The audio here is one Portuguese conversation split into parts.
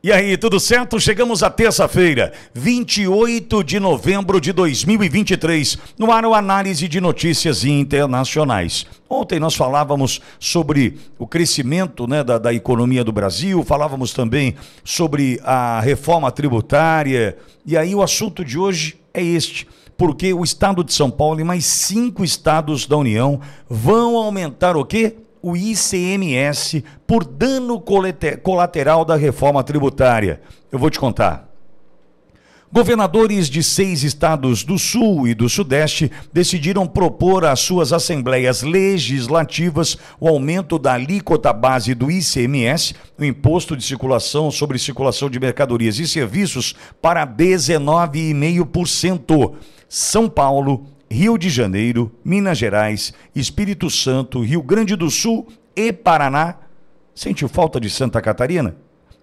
E aí, tudo certo? Chegamos à terça-feira, 28 de novembro de 2023, no ar o Análise de Notícias Internacionais. Ontem nós falávamos sobre o crescimento né, da, da economia do Brasil, falávamos também sobre a reforma tributária, e aí o assunto de hoje é este porque o estado de São Paulo e mais cinco estados da União vão aumentar o quê? o ICMS por dano colateral da reforma tributária. Eu vou te contar. Governadores de seis estados do Sul e do Sudeste decidiram propor às suas assembleias legislativas o aumento da alíquota base do ICMS, o Imposto de Circulação sobre Circulação de Mercadorias e Serviços, para 19,5%. São Paulo, Rio de Janeiro, Minas Gerais, Espírito Santo, Rio Grande do Sul e Paraná. Sentiu falta de Santa Catarina?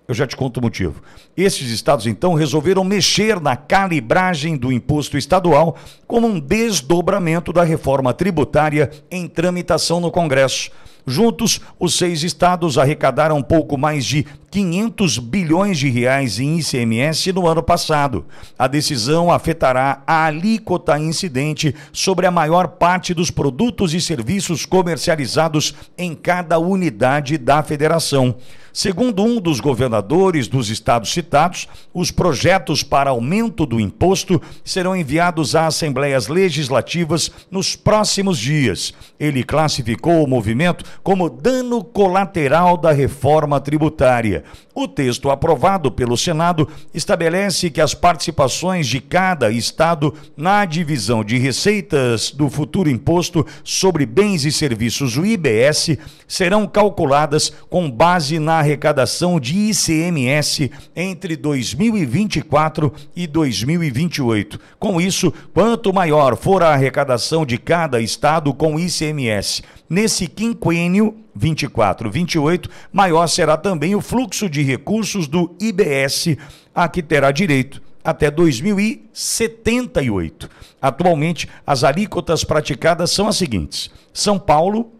Eu já te conto o motivo. Esses estados, então, resolveram mexer na calibragem do imposto estadual como um desdobramento da reforma tributária em tramitação no Congresso. Juntos, os seis estados arrecadaram pouco mais de 500 bilhões de reais em ICMS no ano passado. A decisão afetará a alíquota incidente sobre a maior parte dos produtos e serviços comercializados em cada unidade da federação. Segundo um dos governadores dos estados citados, os projetos para aumento do imposto serão enviados a assembleias legislativas nos próximos dias. Ele classificou o movimento como dano colateral da reforma tributária. O texto aprovado pelo Senado estabelece que as participações de cada Estado na divisão de receitas do futuro imposto sobre bens e serviços, o IBS, serão calculadas com base na arrecadação de ICMS entre 2024 e 2028. Com isso, quanto maior for a arrecadação de cada Estado com ICMS nesse quinquênio, quinquênio 24-28, maior será também o fluxo de recursos do IBS a que terá direito até 2078. Atualmente, as alíquotas praticadas são as seguintes: São Paulo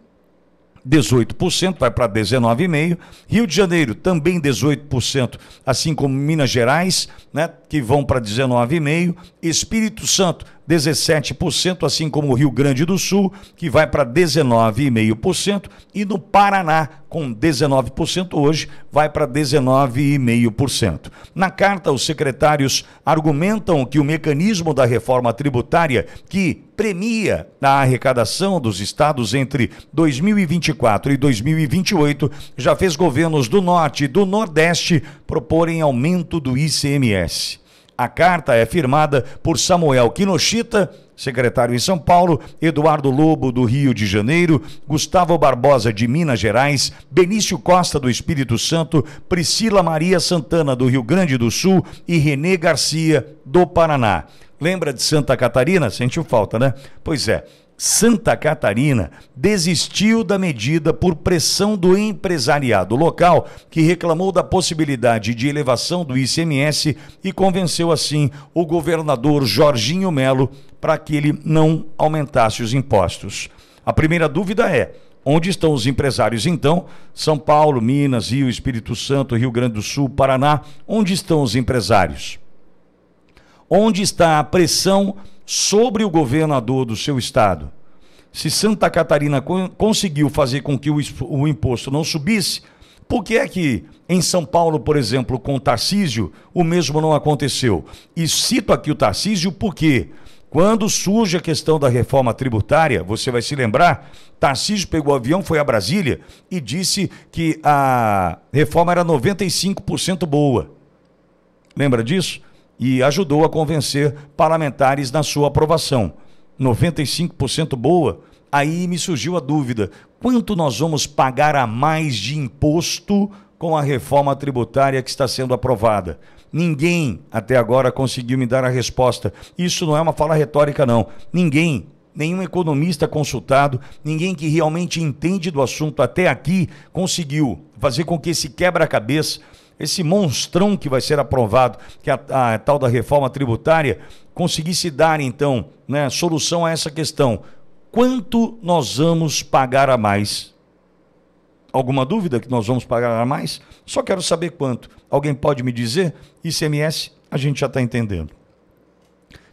18%, vai para 19,5%. Rio de Janeiro também 18%, assim como Minas Gerais, né, que vão para 19,5%. Espírito Santo 17%, assim como o Rio Grande do Sul, que vai para 19,5%, e no Paraná, com 19% hoje, vai para 19,5%. Na carta, os secretários argumentam que o mecanismo da reforma tributária, que premia a arrecadação dos estados entre 2024 e 2028, já fez governos do Norte e do Nordeste proporem aumento do ICMS. A carta é firmada por Samuel Kinoshita, secretário em São Paulo, Eduardo Lobo, do Rio de Janeiro, Gustavo Barbosa, de Minas Gerais, Benício Costa, do Espírito Santo, Priscila Maria Santana, do Rio Grande do Sul e Renê Garcia, do Paraná. Lembra de Santa Catarina? Sentiu falta, né? Pois é. Santa Catarina desistiu da medida por pressão do empresariado local, que reclamou da possibilidade de elevação do ICMS e convenceu assim o governador Jorginho Melo para que ele não aumentasse os impostos. A primeira dúvida é: onde estão os empresários então? São Paulo, Minas, Rio, Espírito Santo, Rio Grande do Sul, Paraná, onde estão os empresários? Onde está a pressão sobre o governador do seu estado. Se Santa Catarina conseguiu fazer com que o imposto não subisse, por que é que em São Paulo, por exemplo, com o Tarcísio, o mesmo não aconteceu? E cito aqui o Tarcísio porque, quando surge a questão da reforma tributária, você vai se lembrar, Tarcísio pegou o avião, foi a Brasília e disse que a reforma era 95% boa. Lembra disso? e ajudou a convencer parlamentares na sua aprovação. 95% boa. Aí me surgiu a dúvida: quanto nós vamos pagar a mais de imposto com a reforma tributária que está sendo aprovada? Ninguém até agora conseguiu me dar a resposta. Isso não é uma fala retórica, não. Ninguém nenhum economista consultado, ninguém que realmente entende do assunto até aqui conseguiu fazer com que esse quebra-cabeça esse monstrão que vai ser aprovado, que a, a, a tal da reforma tributária, conseguisse dar, então, né, solução a essa questão. Quanto nós vamos pagar a mais? Alguma dúvida que nós vamos pagar a mais? Só quero saber quanto. Alguém pode me dizer? ICMS, a gente já está entendendo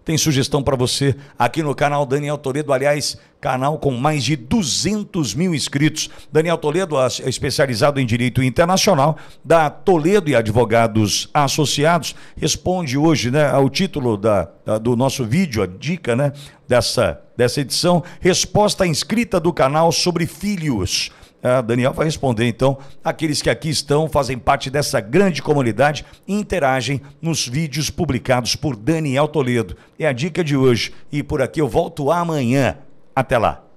tem sugestão para você aqui no canal Daniel Toledo. Aliás, canal com mais de 200 mil inscritos. Daniel Toledo é especializado em direito internacional da Toledo e Advogados Associados. Responde hoje né, ao título da, da do nosso vídeo, a dica né, dessa, dessa edição: Resposta inscrita do canal sobre filhos. É, Daniel vai responder então. Aqueles que aqui estão fazem parte dessa grande comunidade e interagem nos vídeos publicados por Daniel Toledo. É a dica de hoje e por aqui eu volto amanhã. Até lá.